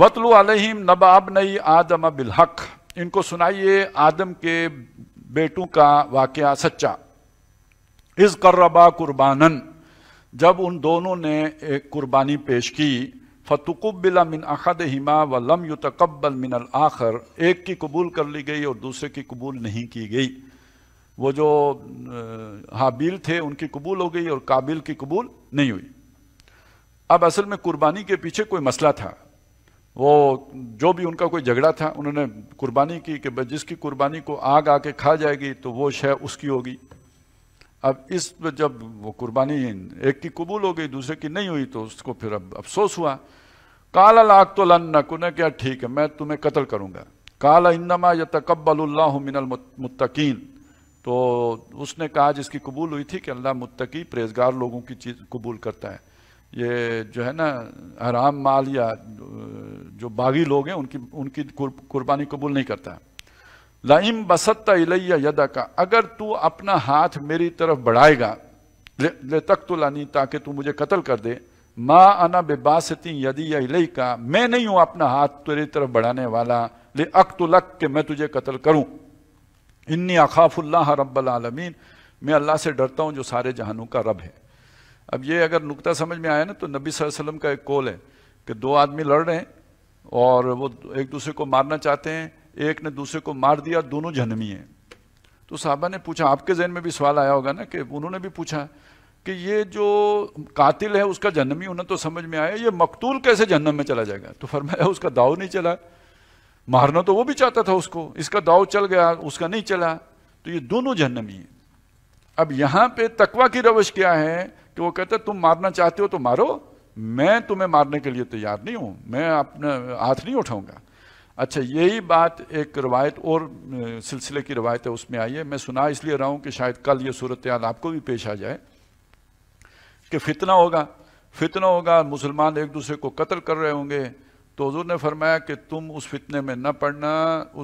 वतलु अलहिम नबाब नई आदम बिलहक इनको सुनाइए आदम के बेटों का वाक़ सच्चा इस कर्रबा कुर्बानन जब उन दोनों ने एक कुर्बानी पेश की फतुकुबिला मिन अखद हिमा व लम युतकबल मिनल आखर एक की कबूल कर ली गई और दूसरे की कबूल नहीं की गई वो जो हाबिल थे उनकी कबूल हो गई और काबिल की कबूल नहीं हुई अब असल में कुर्बानी के पीछे कोई मसला था वो जो भी उनका कोई झगड़ा था उन्होंने कुर्बानी की कि जिसकी कुर्बानी को आग आके खा जाएगी तो वो शय उसकी होगी अब इस जब वो कुर्बानी एक की कबूल हो गई दूसरे की नहीं हुई तो उसको फिर अब अफसोस हुआ काला लाख तो लन नक उन्हें क्या ठीक है मैं तुम्हें कत्ल करूँगा काला इंदमा या तकबल्ला मिनल मुतकीन तो उसने कहा जिसकी कबूल हुई थी कि अल्लाह मुतकी प्रेजगार लोगों की चीज़ कबूल करता है ये जो है ना हराम माल या जो बागी लोग हैं उनकी उनकी कुर्बानी कबूल नहीं करता है लाइम बसत्ता इलैया यदा का अगर तू अपना हाथ मेरी तरफ बढ़ाएगा ले, ले तक तो लानी ताकि तू मुझे कत्ल कर दे माँ अना बेबासती यदि या इलई का मैं नहीं हूँ अपना हाथ तेरी तरफ बढ़ाने वाला ले अक तो लक के मैं तुझे कत्ल करूँ इन्नी अखाफुल्ला रब्बल आलमीन मैं अल्लाह से डरता हूँ जो सारे जहानों का रब है अब ये अगर नुकता समझ में आया ना तो नबी वसल्लम का एक कॉल है कि दो आदमी लड़ रहे हैं और वो एक दूसरे को मारना चाहते हैं एक ने दूसरे को मार दिया दोनों जहनमी हैं तो साहबा ने पूछा आपके जहन में भी सवाल आया होगा ना कि उन्होंने भी पूछा कि ये जो कातिल है उसका जहनमी उन्हें तो समझ में आया ये मकतूल कैसे जहनम में चला जाएगा तो फरमाया उसका दाव नहीं चला मारना तो वो भी चाहता था उसको इसका दाव चल गया उसका नहीं चला तो ये दोनों जहनमी है अब यहां पे तकवा की रवश क्या है कि वो कहता है तुम मारना चाहते हो तो मारो मैं तुम्हें मारने के लिए तैयार नहीं हूं मैं अपना हाथ नहीं उठाऊंगा अच्छा यही बात एक रवायत और सिलसिले की रवायत है उसमें आई है मैं सुना इसलिए रहा हूं कि शायद कल ये सूरत याद आपको भी पेश आ जाए कि फितना होगा फितना होगा मुसलमान एक दूसरे को कत्ल कर रहे होंगे तो हजूर ने फरमाया कि तुम उस फितने में न पड़ना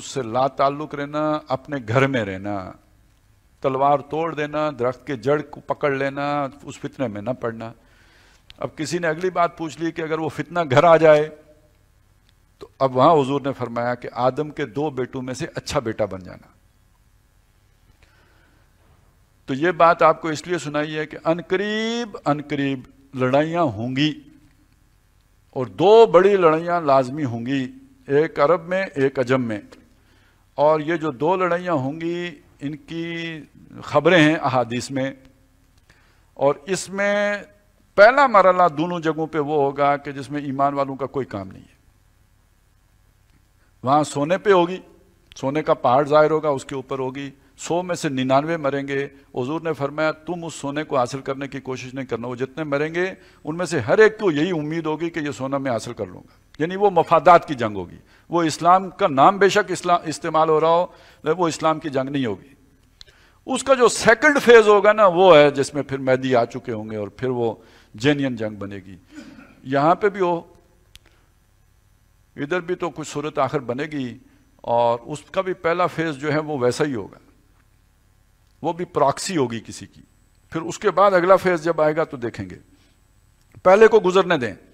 उससे ला ताल्लुक़ रहना अपने घर में रहना तलवार तोड़ देना दरख्त के जड़ को पकड़ लेना उस फितने में ना पड़ना अब किसी ने अगली बात पूछ ली कि अगर वो फितना घर आ जाए तो अब वहां हजूर ने फरमाया कि आदम के दो बेटों में से अच्छा बेटा बन जाना तो ये बात आपको इसलिए सुनाई है कि अनकरीब अनकरीब लड़ाइयां होंगी और दो बड़ी लड़ाइयां लाजमी होंगी एक अरब में एक अजम में और ये जो दो लड़ाइयां होंगी इनकी खबरें हैं अहादीस में और इसमें पहला मरला दोनों जगहों पे वो होगा कि जिसमें ईमान वालों का कोई काम नहीं है वहां सोने पे होगी सोने का पहाड़ जाहिर होगा उसके ऊपर होगी सौ में से निन्यानवे मरेंगे हजूर ने फरमाया तुम उस सोने को हासिल करने की कोशिश नहीं करना वो जितने मरेंगे उनमें से हर एक को यही उम्मीद होगी कि ये सोना मैं हासिल कर लूंगा यानी वो मफादात की जंग होगी वो इस्लाम का नाम बेशक इस्लाम इस्तेमाल हो रहा हो वो इस्लाम की जंग नहीं होगी उसका जो सेकंड फेज होगा ना वो है जिसमें फिर मैदी आ चुके होंगे और फिर वो जेनियन जंग बनेगी यहाँ पे भी हो इधर भी तो कुछ सूरत आखिर बनेगी और उसका भी पहला फेज जो है वो वैसा ही होगा वो भी प्रॉक्सी होगी किसी की फिर उसके बाद अगला फेज जब आएगा तो देखेंगे पहले को गुजरने दें